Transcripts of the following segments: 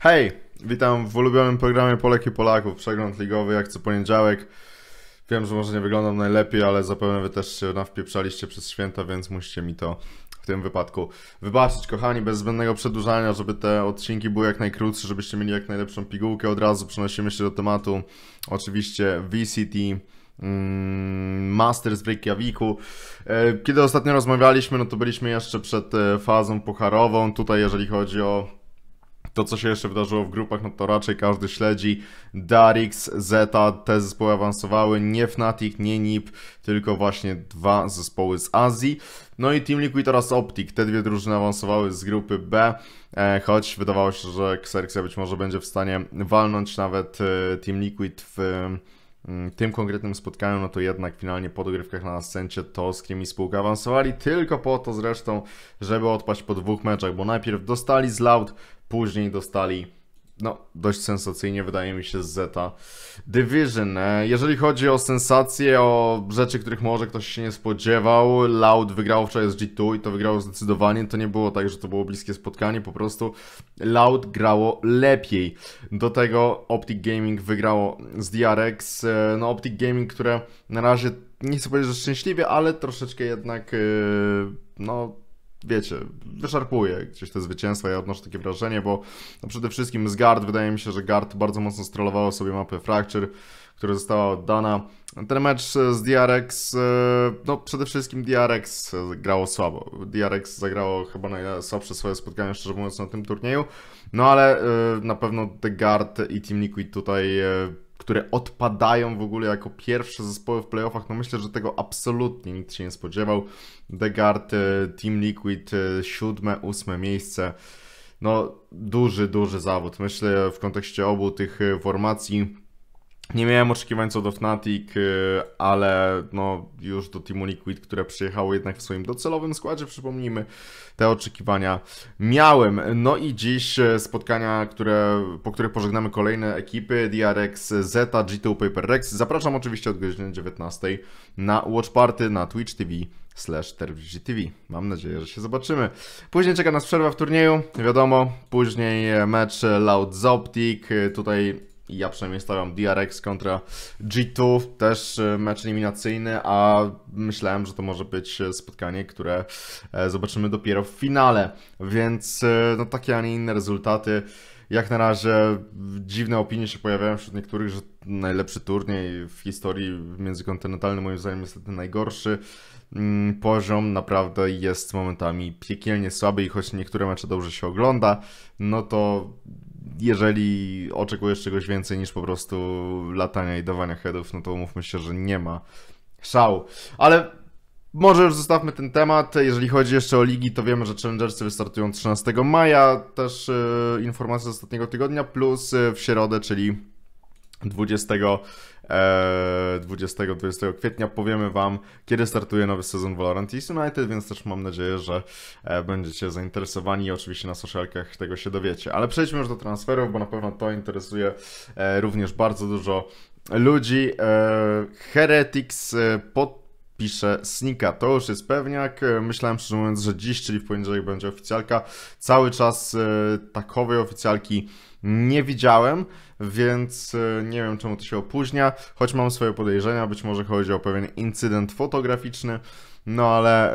Hej, witam w ulubionym programie Polek i Polaków, przegląd ligowy jak co poniedziałek. Wiem, że może nie wyglądam najlepiej, ale zapewne wy też się nawpieprzaliście przez święta, więc musicie mi to w tym wypadku wybaczyć, kochani, bez zbędnego przedłużania, żeby te odcinki były jak najkrótsze, żebyście mieli jak najlepszą pigułkę. Od razu przenosimy się do tematu. Oczywiście VCT. Mm, Masters w Reykjaviku. E, kiedy ostatnio rozmawialiśmy, no to byliśmy jeszcze przed e, fazą pucharową. Tutaj, jeżeli chodzi o to, co się jeszcze wydarzyło w grupach, no to raczej każdy śledzi. Darix, Zeta, te zespoły awansowały, nie Fnatic, nie NIP, tylko właśnie dwa zespoły z Azji. No i Team Liquid oraz Optic, te dwie drużyny awansowały z grupy B, e, choć wydawało się, że Xerxia być może będzie w stanie walnąć nawet e, Team Liquid w mm, tym konkretnym spotkaniu, no to jednak finalnie po dogrywkach na Ascencie to Scream i spółka awansowali tylko po to zresztą, żeby odpaść po dwóch meczach, bo najpierw dostali z Loud, Później dostali, no dość sensacyjnie wydaje mi się, z Zeta Division. E. Jeżeli chodzi o sensacje, o rzeczy, których może ktoś się nie spodziewał, Loud wygrał wczoraj z G2 i to wygrało zdecydowanie. To nie było tak, że to było bliskie spotkanie, po prostu Loud grało lepiej. Do tego Optic Gaming wygrało z DRX. E. No Optic Gaming, które na razie nie chcę powiedzieć, że szczęśliwie, ale troszeczkę jednak, e, no wiecie, wyszarpuje gdzieś te zwycięstwa. Ja odnoszę takie wrażenie, bo no przede wszystkim z Gard, wydaje mi się, że Gard bardzo mocno strollowało sobie mapę Fracture, która została oddana. Ten mecz z DRX, e, no przede wszystkim DRX grało słabo. DRX zagrało chyba najsłabsze swoje spotkanie, szczerze mówiąc, na tym turnieju. No ale e, na pewno The Guard i Team Liquid tutaj e, które odpadają w ogóle jako pierwsze zespoły w playoffach. No myślę, że tego absolutnie nikt się nie spodziewał. Degard, e, Team Liquid, e, siódme, ósme miejsce. No duży, duży zawód. Myślę w kontekście obu tych e, formacji nie miałem oczekiwań co do Fnatic, y, ale no już do Team Liquid, które przyjechało jednak w swoim docelowym składzie, przypomnijmy, te oczekiwania miałem. No i dziś y, spotkania, które, po których pożegnamy kolejne ekipy DRX Zeta, G2 Paper Rex. Zapraszam oczywiście od godziny 19 na Watch Party na Twitch TV slash TV. Mam nadzieję, że się zobaczymy. Później czeka nas przerwa w turnieju, wiadomo. Później e, mecz Loud z Optic. Y, tutaj ja przynajmniej stawiam DRX kontra G2, też e, mecz eliminacyjny, a myślałem, że to może być e, spotkanie, które e, zobaczymy dopiero w finale, więc no takie, a nie inne rezultaty. Jak na razie dziwne opinie się pojawiają wśród niektórych, że najlepszy turniej w historii międzykontynentalny moim zdaniem ten najgorszy. Mm, poziom naprawdę jest momentami piekielnie słaby i choć niektóre mecze dobrze się ogląda, no to jeżeli oczekujesz czegoś więcej niż po prostu latania i dawania headów, no to umówmy się, że nie ma szału. Ale może już zostawmy ten temat. Jeżeli chodzi jeszcze o ligi, to wiemy, że Challengersy wystartują 13 maja. Też yy, e, informacje z ostatniego tygodnia, plus e, w środę, czyli 20 20-20 e, kwietnia. Powiemy Wam, kiedy startuje nowy sezon Valorant East United, więc też mam nadzieję, że e, będziecie zainteresowani i oczywiście na socialkach tego się dowiecie. Ale przejdźmy już do transferów, bo na pewno to interesuje e, również bardzo dużo ludzi. Heretics pod pisze Snika. To już jest pewniak. E, myślałem szczerze mówiąc, że dziś, czyli w poniedziałek będzie oficjalka. Cały czas e, takowej oficjalki nie widziałem, więc e, nie wiem czemu to się opóźnia, choć mam swoje podejrzenia, być może chodzi o pewien incydent fotograficzny, no ale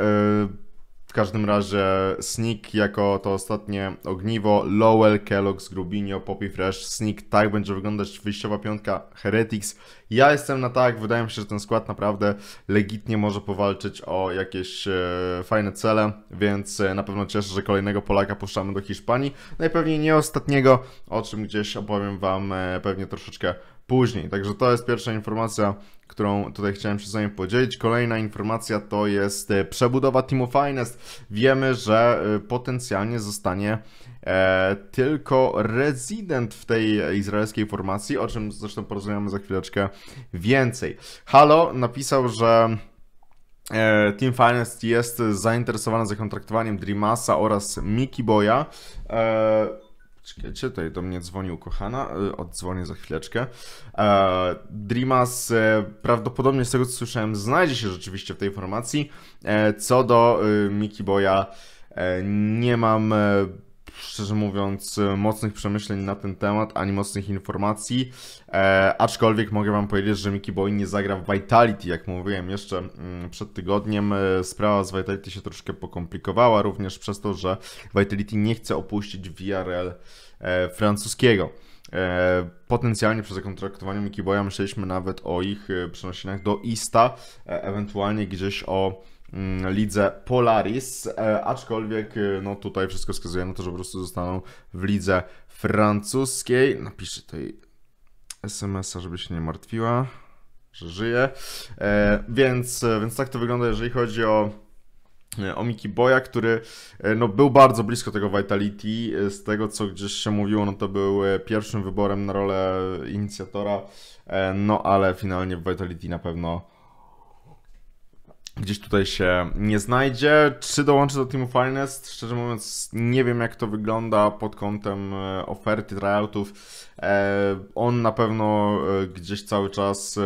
w każdym razie Sneak jako to ostatnie ogniwo, Lowell, Kellogg's, Grubinio, Poppy Fresh, Sneak, tak będzie wyglądać wyjściowa piątka Heretics. Ja jestem na tak, wydaje mi się, że ten skład naprawdę legitnie może powalczyć o jakieś e, fajne cele, więc e, na pewno cieszę, że kolejnego Polaka puszczamy do Hiszpanii. Najpewniej nie ostatniego, o czym gdzieś opowiem Wam e, pewnie troszeczkę później. Także to jest pierwsza informacja, którą tutaj chciałem się z wami podzielić. Kolejna informacja to jest e, przebudowa Teamu Finest. Wiemy, że e, potencjalnie zostanie e, tylko rezydent w tej izraelskiej formacji, o czym zresztą porozmawiamy za chwileczkę więcej. Halo napisał, że e, Team Finest jest zainteresowany zakontraktowaniem Dreamasa oraz Mickey Boya. Czekajcie, tutaj do mnie dzwonił kochana, y, oddzwonię za chwileczkę. E, Dreamas e, prawdopodobnie z tego co słyszałem znajdzie się rzeczywiście w tej formacji. E, co do Miki y, Mickey Boya nie mam szczerze mówiąc, e, mocnych przemyśleń na ten temat, ani mocnych informacji. E, aczkolwiek mogę Wam powiedzieć, że Mickey Boy nie zagra w Vitality, jak mówiłem jeszcze mm, przed tygodniem. E, sprawa z Vitality się troszkę pokomplikowała, również przez to, że Vitality nie chce opuścić VRL e, francuskiego. E, potencjalnie przy zakontraktowaniu Mickey Boya myśleliśmy nawet o ich przenosinach do ISTA, ewentualnie gdzieś o Mm, lidze Polaris, e, aczkolwiek e, no tutaj wszystko wskazuje na to, że po prostu zostaną w lidze francuskiej. Napiszę tutaj SMS-a, żeby się nie martwiła, że żyje. E, więc, więc tak to wygląda, jeżeli chodzi o o Miki Boya, który no, był bardzo blisko tego Vitality. Z tego, co gdzieś się mówiło, no to był pierwszym wyborem na rolę inicjatora, no ale finalnie w Vitality na pewno gdzieś tutaj się nie znajdzie. Czy dołączy do Teamu Finest? Szczerze mówiąc, nie wiem jak to wygląda pod kątem e, oferty tryoutów. E, on na pewno e, gdzieś cały czas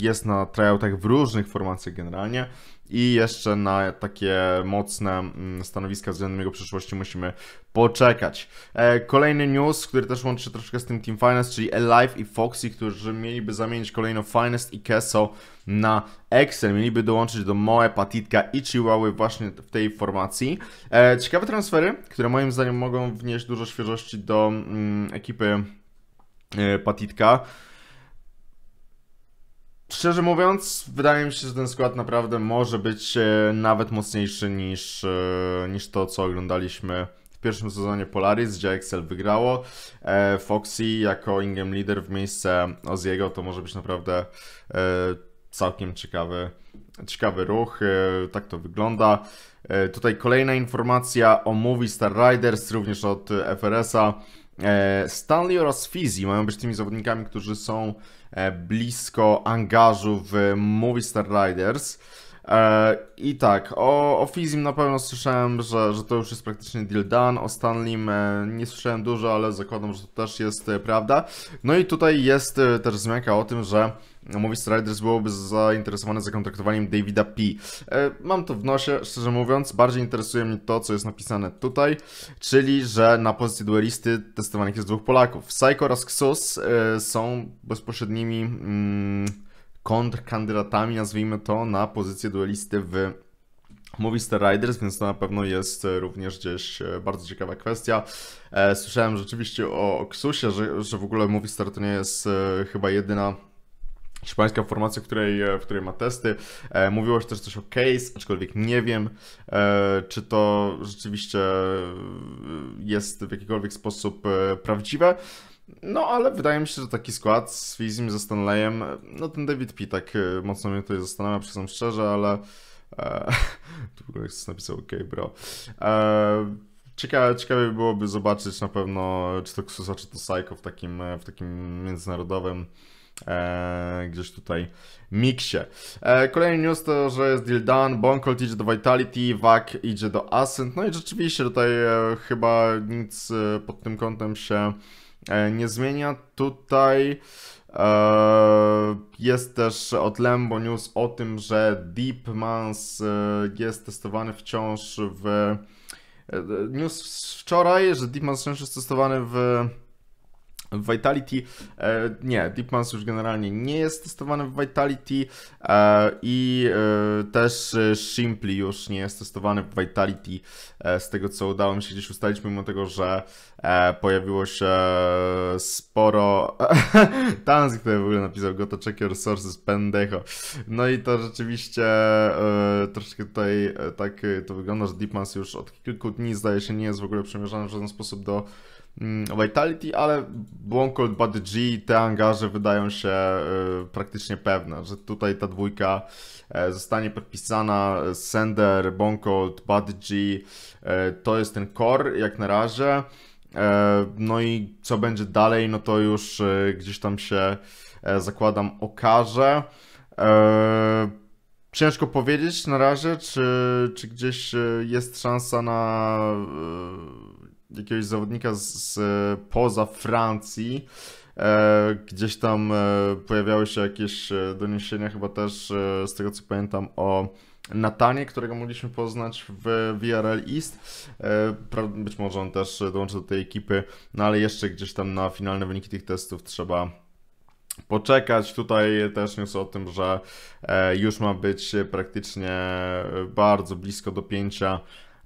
jest na tryoutach w różnych formacjach generalnie i jeszcze na takie mocne mm, stanowiska względem jego przyszłości musimy poczekać. E, kolejny news, który też łączy się troszkę z tym Team Finest, czyli Alive i Foxy, którzy mieliby zamienić kolejno Finest i Keso na Excel. Mieliby dołączyć do Moe, Patitka i Chihuahua właśnie w tej formacji. E, ciekawe transfery, które moim zdaniem mogą wnieść dużo świeżości do mm, ekipy e, Patitka. Szczerze mówiąc, wydaje mi się, że ten skład naprawdę może być e, nawet mocniejszy niż, e, niż to, co oglądaliśmy w pierwszym sezonie Polaris, gdzie Excel wygrało. E, Foxy jako ingame leader w miejsce Oziego to może być naprawdę całkiem ciekawy, ciekawy ruch. Tak to wygląda. Tutaj kolejna informacja o Movie Star Riders, również od FRS-a. E, Stanley oraz Fizzy mają być tymi zawodnikami, którzy są e, blisko angażu w Movistar Riders. E, I tak, o, o Fizim na pewno słyszałem, że, że to już jest praktycznie deal done, o Stanlim nie słyszałem dużo, ale zakładam, że to też jest e, prawda. No i tutaj jest e, też wzmianka o tym, że Movies Riders byłoby zainteresowane zakontraktowaniem Davida P. Mam to w nosie, szczerze mówiąc, bardziej interesuje mnie to, co jest napisane tutaj, czyli, że na pozycji duelisty testowanych jest dwóch Polaków. Psycho oraz Xus są bezpośrednimi... Mm, kontrkandydatami, nazwijmy to, na pozycję duelisty w Movistar Riders, więc to na pewno jest e, również gdzieś e, bardzo ciekawa kwestia. E, słyszałem rzeczywiście o, o Ksusie, że, że w ogóle Movistar to nie jest chyba jedyna hiszpańska formacja, w której, w której ma testy. Mówiło się też coś o Case, aczkolwiek nie wiem, czy to rzeczywiście jest w jakikolwiek sposób prawdziwe. No, ale wydaje mi się, że taki skład z Fizim, ze Stanleyem, no ten David P. tak y, mocno mnie tutaj zastanawia, przyznam szczerze, ale e, tu w ogóle napisał OK, bro. E, ciekawe, ciekawie byłoby zobaczyć na pewno, czy to Ksusa, czy to Psycho w takim, e, w takim międzynarodowym e, gdzieś tutaj miksie. E, kolejny news to, że jest deal done, Bonkolt idzie do Vitality, Vak idzie do Ascent, no i rzeczywiście tutaj e, chyba nic e, pod tym kątem się E, nie zmienia. Tutaj e, jest też od Lembo News o tym, że DeepMans e, jest testowany wciąż w... News wczoraj, że DeepMans wciąż jest testowany w w Vitality. E, nie, DeepMans już generalnie nie jest testowany w Vitality e, i e, też Shimply już nie jest testowany w Vitality. Z tego co udało mi się gdzieś ustalić, mimo tego, że pojawiło się sporo... Tanz, który w ogóle napisał, go to check your sources, pendejo. No i to rzeczywiście troszkę tutaj tak to wygląda, że DeepMans już od kilku dni zdaje się nie jest w ogóle przemierzany w żaden sposób do Mm, Vitality, ale Błonkold, Bad G, te angaże wydają się e, praktycznie pewne, że tutaj ta dwójka e, zostanie podpisana. Sender, Błonkold, Bad G, e, to jest ten core jak na razie. No i co będzie dalej, no to już gdzieś tam się zakładam okaże. Ciężko powiedzieć na razie, czy, czy gdzieś jest szansa na jakiegoś zawodnika z, z poza Francji. E, gdzieś tam e, pojawiały się jakieś e, doniesienia, chyba też e, z tego co pamiętam, o Natanie, którego mogliśmy poznać w VRL East. E, być może on też dołączy do tej ekipy, no ale jeszcze gdzieś tam na finalne wyniki tych testów trzeba poczekać. Tutaj też news o tym, że e, już ma być praktycznie bardzo blisko dopięcia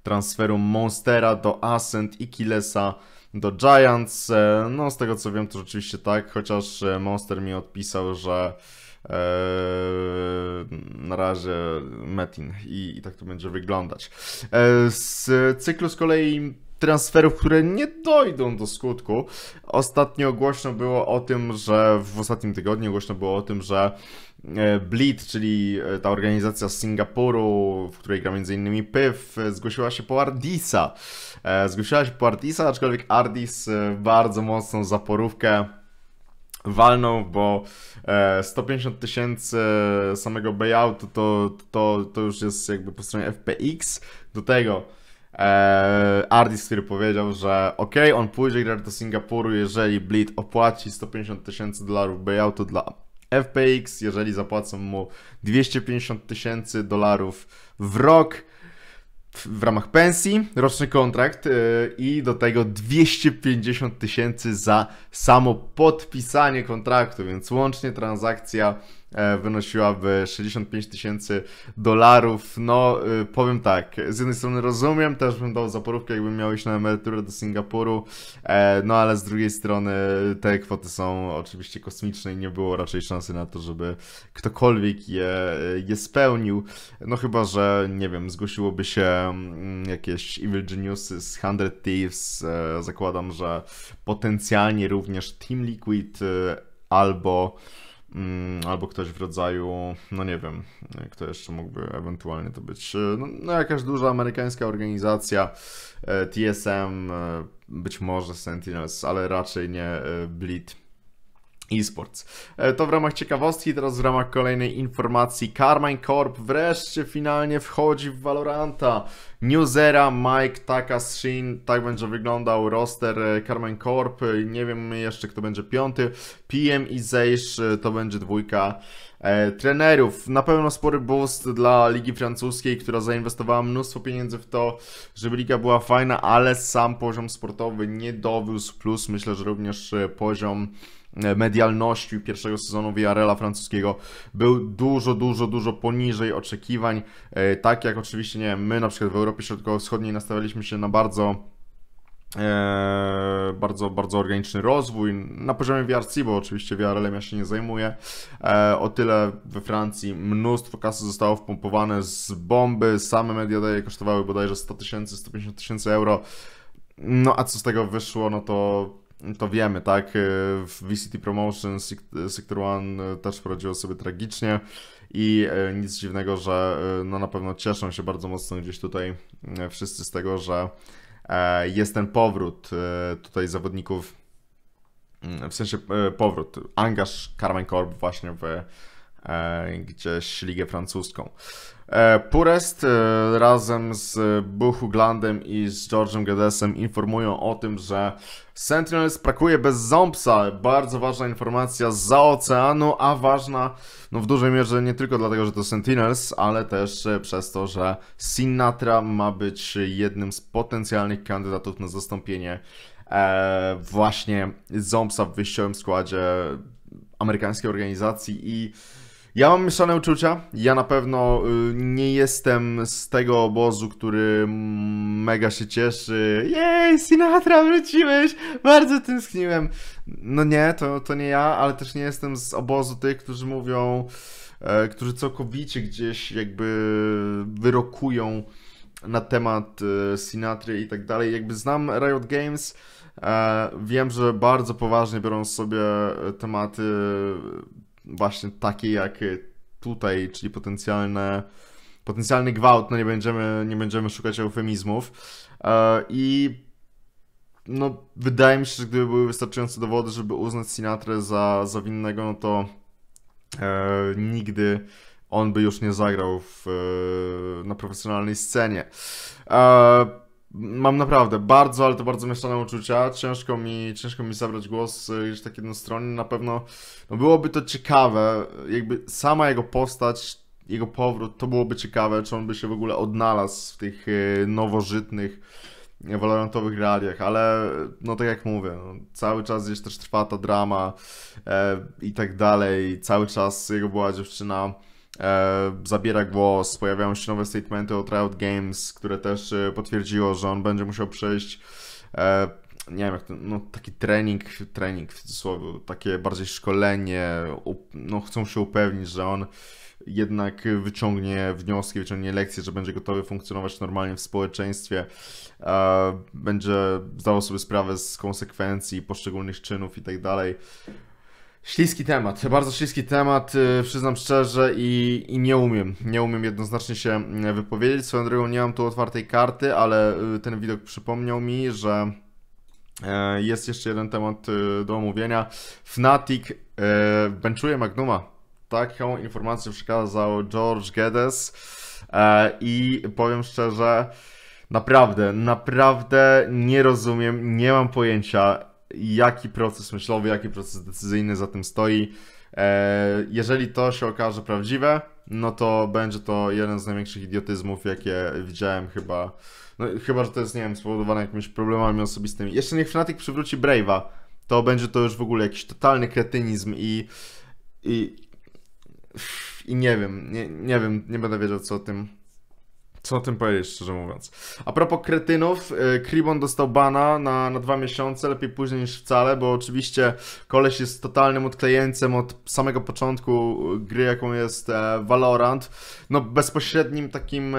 transferu Monstera do Ascent i Killesa do Giants. E, no z tego co wiem to rzeczywiście tak, chociaż e, Monster mi odpisał, że e, na razie Metin I, i, tak to będzie wyglądać. Z cyklu z kolei transferów, które nie dojdą do skutku. Ostatnio głośno było o tym, że w ostatnim tygodniu głośno było o tym, że e, Bleed, czyli e, ta organizacja z Singapuru, w której gra m.in. Pyw, e, zgłosiła się po Ardisa. Zgłosiła się po Ardisa, aczkolwiek Ardis bardzo mocną zaporówkę walną, bo 150 tysięcy samego buyoutu to, to, to już jest jakby po stronie FPX. Do tego e, artist, który powiedział, że ok, on pójdzie grać do Singapuru, jeżeli Bleed opłaci 150 tysięcy dolarów bailoutu dla FPX, jeżeli zapłacą mu 250 tysięcy dolarów w rok w ramach pensji, roczny kontrakt eee, i do tego 250 tysięcy za samo podpisanie kontraktu, więc łącznie transakcja E, wynosiłaby 65 tysięcy dolarów. No, y, powiem tak, z jednej strony rozumiem, też bym dał zaporówkę, jakbym miał iść na emeryturę do Singapuru, e, no ale z drugiej strony te kwoty są oczywiście kosmiczne i nie było raczej szansy na to, żeby ktokolwiek je, je spełnił. No chyba, że nie wiem, zgłosiłoby się mm, jakieś Evil Geniusy z 100 Thieves, e, zakładam, że potencjalnie również Team Liquid albo Mm, albo ktoś w rodzaju, no nie wiem, kto jeszcze mógłby ewentualnie to być, e, no, no jakaś duża amerykańska organizacja, e, TSM, e, być może Sentinels, ale raczej nie Bleed eSports. E, to w ramach ciekawostki, teraz w ramach kolejnej informacji. Carmine Corp wreszcie finalnie wchodzi w Valoranta. Newzera, Mike, Taka, Shin, tak będzie wyglądał roster e, Carmine Corp. E, nie wiem jeszcze kto będzie piąty. PM i Zeish to będzie dwójka trenerów. Na pewno spory boost dla Ligi Francuskiej, która zainwestowała mnóstwo pieniędzy w to, żeby liga była fajna, ale sam poziom sportowy nie dowiózł. plus myślę, że również poziom E, medialnością pierwszego sezonu Villarreala francuskiego był dużo, dużo, dużo poniżej oczekiwań. E, tak jak oczywiście, nie my na przykład w Europie Środkowo-Wschodniej nastawialiśmy się na bardzo e, bardzo, bardzo organiczny rozwój na poziomie VRC, bo oczywiście VRL-em ja się nie zajmuję. o tyle we Francji mnóstwo kasy zostało wpompowane z bomby, same media daje kosztowały bodajże 100 tysięcy, 150 tysięcy euro. No a co z tego wyszło, no to to wiemy, tak? Y, w VCT Promotion Sector One y, też poradziło sobie tragicznie i y, nic dziwnego, że no na pewno cieszą się bardzo mocno gdzieś tutaj wszyscy z tego, że e, jest ten powrót tutaj zawodników, w sensie powrót, angaż Carmen Corp właśnie w E, gdzieś ligę francuską. E, Purest e, razem z Buchuglandem i z George'em Gedesem informują o tym, że Sentinels brakuje bez Zompsa. Bardzo ważna informacja za oceanu, a ważna no w dużej mierze nie tylko dlatego, że to Sentinels, ale też przez to, że Sinatra ma być jednym z potencjalnych kandydatów na zastąpienie właśnie Zompsa w wyjściowym składzie amerykańskiej organizacji i ja mam mieszane uczucia. Ja na pewno y, nie jestem z tego obozu, który mega się cieszy. Jej, Sinatra, wróciłeś! Bardzo tęskniłem. No nie, to, to nie ja, ale też nie jestem z obozu tych, którzy mówią, e, którzy całkowicie gdzieś jakby wyrokują na temat e, Sinatry i tak dalej. Jakby znam Riot Games. E, wiem, że bardzo poważnie biorą sobie tematy właśnie takie jak y, tutaj, czyli potencjalne, potencjalny gwałt, no nie będziemy, nie będziemy szukać eufemizmów. E, I no, wydaje mi się, że gdyby były wystarczające dowody, żeby uznać Sinatrę za, za winnego, no to e, nigdy on by już nie zagrał w, e, na profesjonalnej scenie. E, mam naprawdę bardzo, ale to bardzo mieszane uczucia. Ciężko mi, ciężko mi zabrać głos już y, tak jednostronnie. Na pewno no byłoby to ciekawe, jakby sama jego postać, jego powrót, to byłoby ciekawe, czy on by się w ogóle odnalazł w tych y, nowożytnych y, walorantowych realiach, ale no tak jak mówię, no, cały czas gdzieś też trwa ta drama e, i tak dalej, cały czas jego była dziewczyna E, zabiera głos, pojawiają się nowe statementy od Riot Games, które też e, potwierdziło, że on będzie musiał przejść e, nie wiem, jak to, no, taki trening, trening w cudzysłowie, takie bardziej szkolenie, no, chcą się upewnić, że on jednak wyciągnie wnioski, wyciągnie lekcje, że będzie gotowy funkcjonować normalnie w społeczeństwie, będzie zdawał sobie sprawę z konsekwencji poszczególnych czynów i tak dalej. Śliski temat, bardzo śliski temat, y, przyznam szczerze i, i, nie umiem, nie umiem jednoznacznie się y, wypowiedzieć. Swoją drogą nie mam tu otwartej karty, ale y, ten widok przypomniał mi, że e, jest jeszcze jeden temat do omówienia. Fnatic e, benchuje Magnuma. Taką informację przekazał George Geddes e, i powiem szczerze, naprawdę, naprawdę nie rozumiem, nie mam pojęcia jaki proces myślowy, jaki proces decyzyjny za tym stoi. E, jeżeli to się okaże prawdziwe, no to będzie to jeden z największych idiotyzmów, jakie widziałem chyba. No, chyba, że to jest, nie wiem, spowodowane jakimiś problemami osobistymi. Jeszcze niech Fnatic przywróci Brave'a, to będzie to już w ogóle jakiś totalny kretynizm i. i, i nie wiem, nie, nie wiem, nie będę wiedział co o tym co o tym powiedzieć, szczerze mówiąc. A propos kretynów, y, Kribon dostał bana na, na dwa miesiące, lepiej później niż wcale, bo oczywiście koleś jest totalnym odklejeńcem od samego początku gry, jaką jest e, Valorant. No bezpośrednim takim e,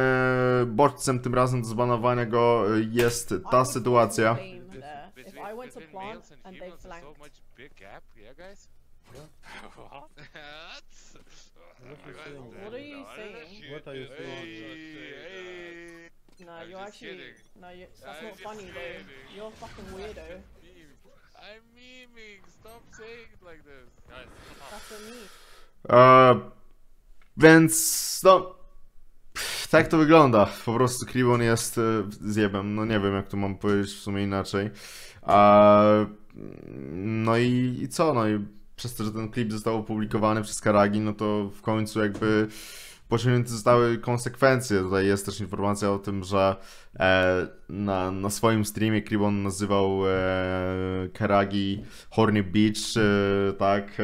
bodźcem tym razem do zbanowania go e, jest ta sytuacja. What are you saying? What are you saying? No, I'm you're actually kidding. no, you, that's I'm not funny kidding. though. You're a fucking weirdo. I'm memeing. Stop saying it like this, guys. That's a meme. Uh, e, więc no, tak to wygląda. Po prostu Kribon jest e, zjebem. No nie wiem, jak to mam powiedzieć w sumie inaczej. E, no i, i co? No i przez to, że ten klip został opublikowany przez Karagi, no to w końcu jakby pociągnięte zostały konsekwencje. Tutaj jest też informacja o tym, że e, na, na, swoim streamie Kribon nazywał e, Karagi Horny Beach, e, tak. E,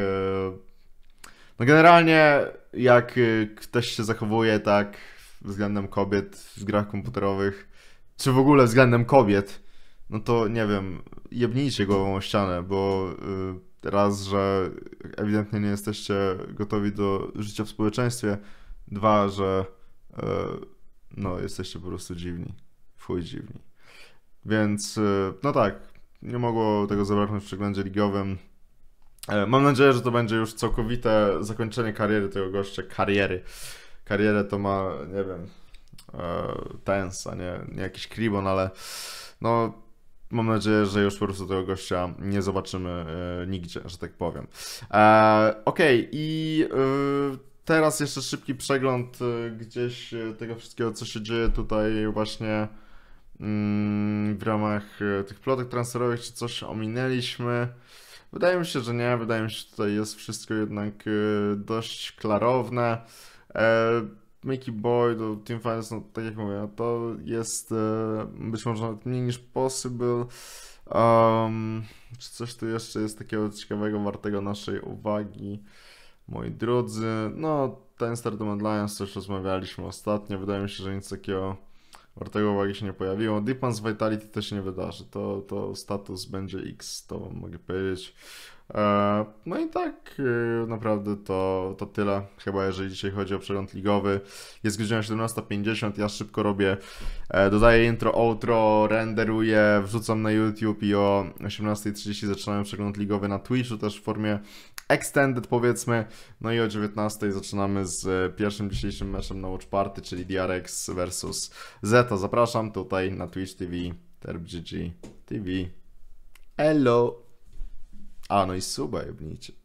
no generalnie jak e, ktoś się zachowuje tak względem kobiet w grach komputerowych, czy w ogóle względem kobiet, no to nie wiem, jebnijcie głową o ścianę, bo e, raz, że ewidentnie nie jesteście gotowi do życia w społeczeństwie, Dwa, że e, no, jesteście po prostu dziwni. Fuj dziwni. Więc e, no tak, nie mogło tego zabraknąć w przeglądzie ligowym. E, mam nadzieję, że to będzie już całkowite zakończenie kariery tego gościa. Kariery. Karierę to ma, nie wiem, Tens, a nie, nie jakiś Cribon, ale no mam nadzieję, że już po prostu tego gościa nie zobaczymy nigdzie, że tak powiem. E, Okej okay, i... Teraz jeszcze szybki przegląd y, gdzieś y, tego wszystkiego, co się dzieje tutaj właśnie mm, w ramach y, tych plotek transferowych, czy coś ominęliśmy. Wydaje mi się, że nie. Wydaje mi się, że tutaj jest wszystko jednak dość klarowne. E, Mickey Boy do no, Team Finals, no, tak jak mówię, no, to jest e, być może nawet mniej niż possible. Um, czy coś tu jeszcze jest takiego ciekawego, wartego naszej uwagi? moi drodzy. No, ten Stardom Alliance też rozmawialiśmy ostatnio. Wydaje mi się, że nic takiego wartego uwagi się nie pojawiło. Deepans Vitality też nie wydarzy. To, to status będzie X, to mogę powiedzieć. E, no i tak e, naprawdę to, to tyle, chyba jeżeli dzisiaj chodzi o przegląd ligowy. Jest godzina 17.50, ja szybko robię, e, dodaję intro, outro, renderuję, wrzucam na YouTube i o 18.30 zaczynamy przegląd ligowy na Twitchu też w formie Extended powiedzmy. No i o 19 zaczynamy z e, pierwszym dzisiejszym meczem na Watch Party, czyli DRX versus Zeta. Zapraszam tutaj na Twitch TV, TerpGg TV. Hello! A no i suba jebnijcie.